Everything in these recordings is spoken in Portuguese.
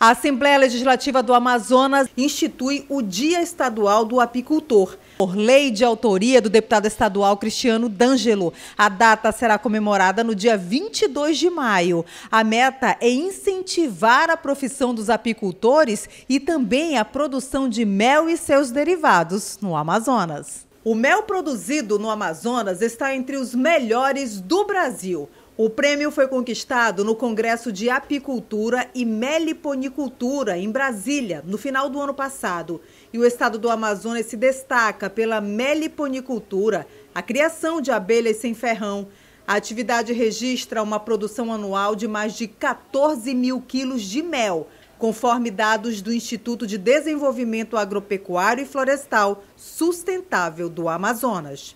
A Assembleia Legislativa do Amazonas institui o Dia Estadual do Apicultor. Por lei de autoria do deputado estadual Cristiano D'Angelo, a data será comemorada no dia 22 de maio. A meta é incentivar a profissão dos apicultores e também a produção de mel e seus derivados no Amazonas. O mel produzido no Amazonas está entre os melhores do Brasil. O prêmio foi conquistado no Congresso de Apicultura e Meliponicultura, em Brasília, no final do ano passado. E o estado do Amazonas se destaca pela meliponicultura, a criação de abelhas sem ferrão. A atividade registra uma produção anual de mais de 14 mil quilos de mel, conforme dados do Instituto de Desenvolvimento Agropecuário e Florestal Sustentável do Amazonas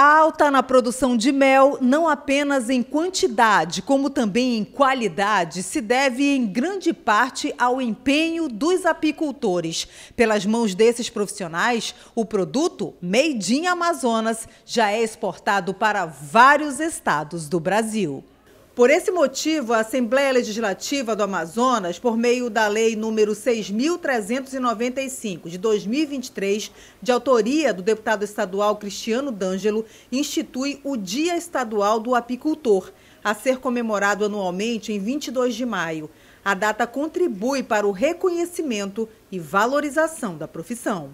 alta na produção de mel, não apenas em quantidade, como também em qualidade, se deve em grande parte ao empenho dos apicultores. Pelas mãos desses profissionais, o produto Made in Amazonas já é exportado para vários estados do Brasil. Por esse motivo, a Assembleia Legislativa do Amazonas, por meio da Lei número 6.395 de 2023, de autoria do deputado estadual Cristiano D'Angelo, institui o Dia Estadual do Apicultor, a ser comemorado anualmente em 22 de maio. A data contribui para o reconhecimento e valorização da profissão.